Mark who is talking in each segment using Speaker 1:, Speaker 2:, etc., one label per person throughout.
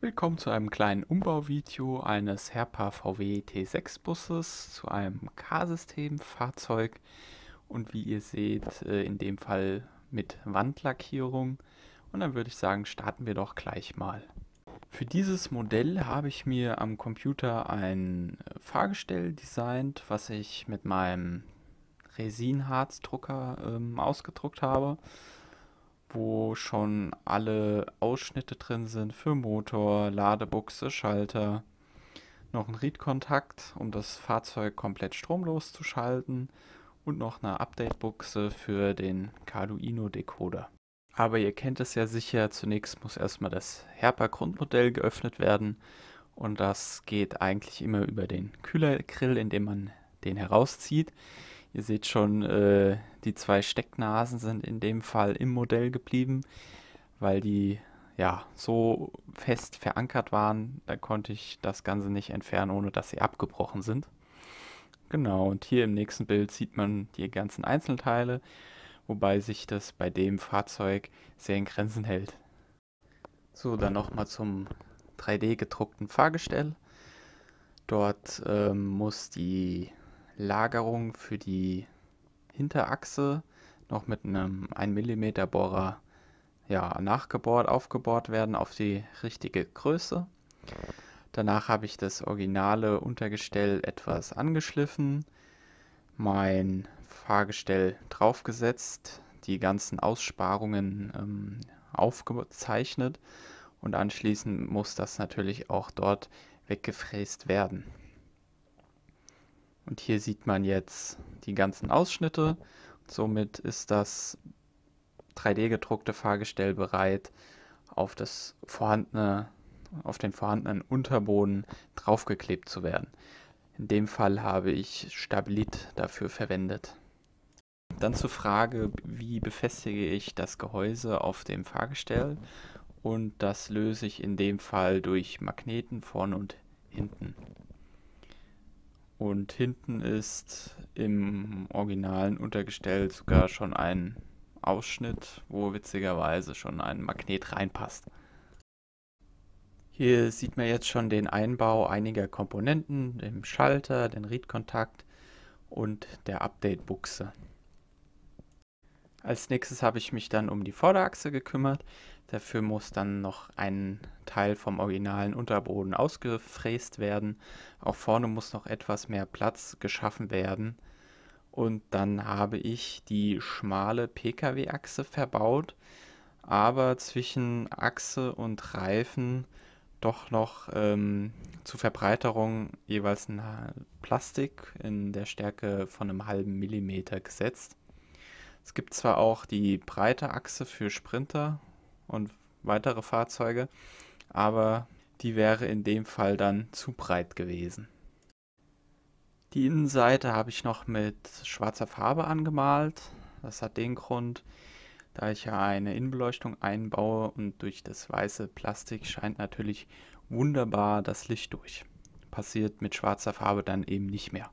Speaker 1: Willkommen zu einem kleinen Umbauvideo eines Herpa VW T6 Busses zu einem K-System-Fahrzeug und wie ihr seht, äh, in dem Fall mit Wandlackierung. Und dann würde ich sagen, starten wir doch gleich mal. Für dieses Modell habe ich mir am Computer ein äh, Fahrgestell designt, was ich mit meinem Resinharz-Drucker ähm, ausgedruckt habe wo schon alle Ausschnitte drin sind für Motor, Ladebuchse, Schalter. Noch ein Read-Kontakt, um das Fahrzeug komplett stromlos zu schalten. Und noch eine Update-Buchse für den carduino decoder Aber ihr kennt es ja sicher, zunächst muss erstmal das Herpa-Grundmodell geöffnet werden. Und das geht eigentlich immer über den Kühlergrill, indem man den herauszieht. Ihr seht schon, äh, die zwei Stecknasen sind in dem Fall im Modell geblieben, weil die ja so fest verankert waren, da konnte ich das Ganze nicht entfernen, ohne dass sie abgebrochen sind. Genau, und hier im nächsten Bild sieht man die ganzen Einzelteile, wobei sich das bei dem Fahrzeug sehr in Grenzen hält. So, dann nochmal zum 3D gedruckten Fahrgestell. Dort ähm, muss die Lagerung für die Hinterachse noch mit einem 1 mm Bohrer ja, nachgebohrt, aufgebohrt werden auf die richtige Größe. Danach habe ich das originale Untergestell etwas angeschliffen, mein Fahrgestell draufgesetzt, die ganzen Aussparungen ähm, aufgezeichnet und anschließend muss das natürlich auch dort weggefräst werden. Und hier sieht man jetzt die ganzen Ausschnitte. Und somit ist das 3D-gedruckte Fahrgestell bereit, auf, das vorhandene, auf den vorhandenen Unterboden draufgeklebt zu werden. In dem Fall habe ich Stabilit dafür verwendet. Dann zur Frage, wie befestige ich das Gehäuse auf dem Fahrgestell? Und das löse ich in dem Fall durch Magneten vorne und hinten. Und hinten ist im originalen Untergestell sogar schon ein Ausschnitt, wo witzigerweise schon ein Magnet reinpasst. Hier sieht man jetzt schon den Einbau einiger Komponenten, dem Schalter, den Read-Kontakt und der Update-Buchse. Als nächstes habe ich mich dann um die Vorderachse gekümmert. Dafür muss dann noch ein Teil vom originalen Unterboden ausgefräst werden. Auch vorne muss noch etwas mehr Platz geschaffen werden. Und dann habe ich die schmale Pkw-Achse verbaut, aber zwischen Achse und Reifen doch noch ähm, zur Verbreiterung jeweils ein Plastik in der Stärke von einem halben Millimeter gesetzt. Es gibt zwar auch die breite Achse für Sprinter und weitere Fahrzeuge, aber die wäre in dem Fall dann zu breit gewesen. Die Innenseite habe ich noch mit schwarzer Farbe angemalt. Das hat den Grund, da ich ja eine Innenbeleuchtung einbaue und durch das weiße Plastik scheint natürlich wunderbar das Licht durch. Passiert mit schwarzer Farbe dann eben nicht mehr.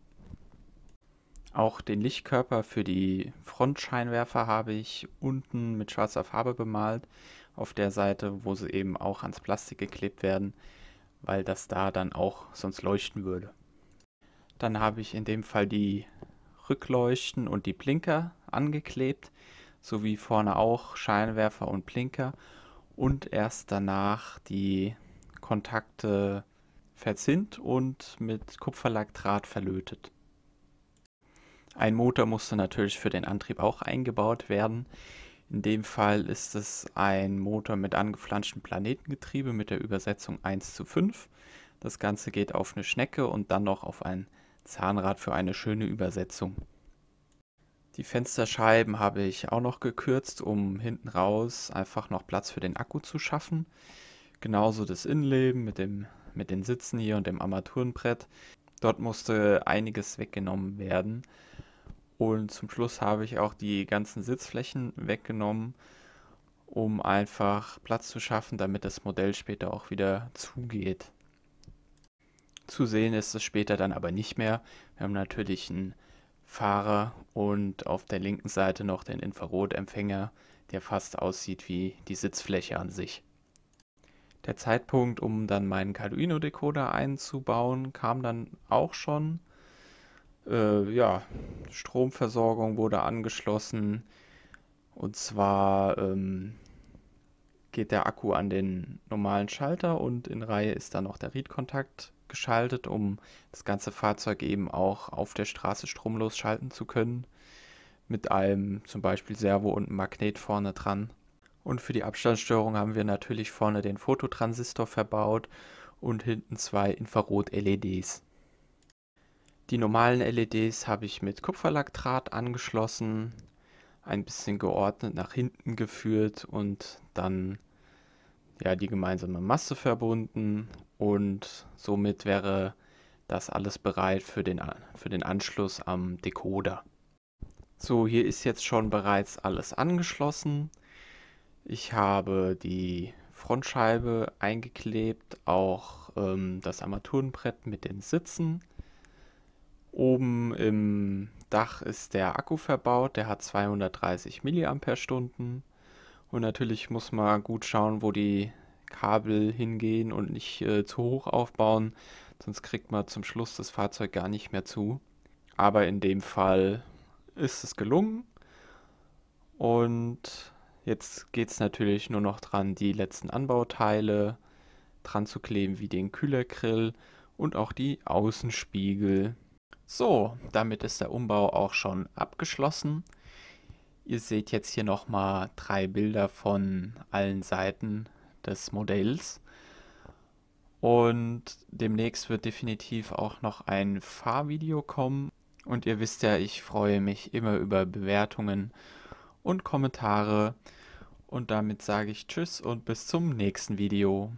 Speaker 1: Auch den Lichtkörper für die Frontscheinwerfer habe ich unten mit schwarzer Farbe bemalt, auf der Seite, wo sie eben auch ans Plastik geklebt werden, weil das da dann auch sonst leuchten würde. Dann habe ich in dem Fall die Rückleuchten und die Blinker angeklebt, sowie vorne auch Scheinwerfer und Blinker und erst danach die Kontakte verzinnt und mit Kupferlackdraht verlötet. Ein Motor musste natürlich für den Antrieb auch eingebaut werden. In dem Fall ist es ein Motor mit angeflanschtem Planetengetriebe mit der Übersetzung 1 zu 5. Das Ganze geht auf eine Schnecke und dann noch auf ein Zahnrad für eine schöne Übersetzung. Die Fensterscheiben habe ich auch noch gekürzt, um hinten raus einfach noch Platz für den Akku zu schaffen. Genauso das Innenleben mit, dem, mit den Sitzen hier und dem Armaturenbrett. Dort musste einiges weggenommen werden. Und zum Schluss habe ich auch die ganzen Sitzflächen weggenommen, um einfach Platz zu schaffen, damit das Modell später auch wieder zugeht. Zu sehen ist es später dann aber nicht mehr. Wir haben natürlich einen Fahrer und auf der linken Seite noch den Infrarotempfänger, der fast aussieht wie die Sitzfläche an sich. Der Zeitpunkt, um dann meinen carduino decoder einzubauen, kam dann auch schon äh, ja, Stromversorgung wurde angeschlossen. Und zwar ähm, geht der Akku an den normalen Schalter und in Reihe ist dann noch der Read-Kontakt geschaltet, um das ganze Fahrzeug eben auch auf der Straße stromlos schalten zu können. Mit einem zum Beispiel Servo und einem Magnet vorne dran. Und für die Abstandsstörung haben wir natürlich vorne den Fototransistor verbaut und hinten zwei Infrarot-LEDs. Die normalen LEDs habe ich mit Kupferlackdraht angeschlossen, ein bisschen geordnet nach hinten geführt und dann ja die gemeinsame Masse verbunden und somit wäre das alles bereit für den, für den Anschluss am Decoder. So, hier ist jetzt schon bereits alles angeschlossen. Ich habe die Frontscheibe eingeklebt, auch ähm, das Armaturenbrett mit den Sitzen. Oben im Dach ist der Akku verbaut, der hat 230 mAh. Und natürlich muss man gut schauen, wo die Kabel hingehen und nicht äh, zu hoch aufbauen, sonst kriegt man zum Schluss das Fahrzeug gar nicht mehr zu. Aber in dem Fall ist es gelungen. Und jetzt geht es natürlich nur noch dran, die letzten Anbauteile dran zu kleben, wie den Kühlergrill und auch die Außenspiegel. So, damit ist der Umbau auch schon abgeschlossen. Ihr seht jetzt hier nochmal drei Bilder von allen Seiten des Modells. Und demnächst wird definitiv auch noch ein Fahrvideo kommen. Und ihr wisst ja, ich freue mich immer über Bewertungen und Kommentare. Und damit sage ich Tschüss und bis zum nächsten Video.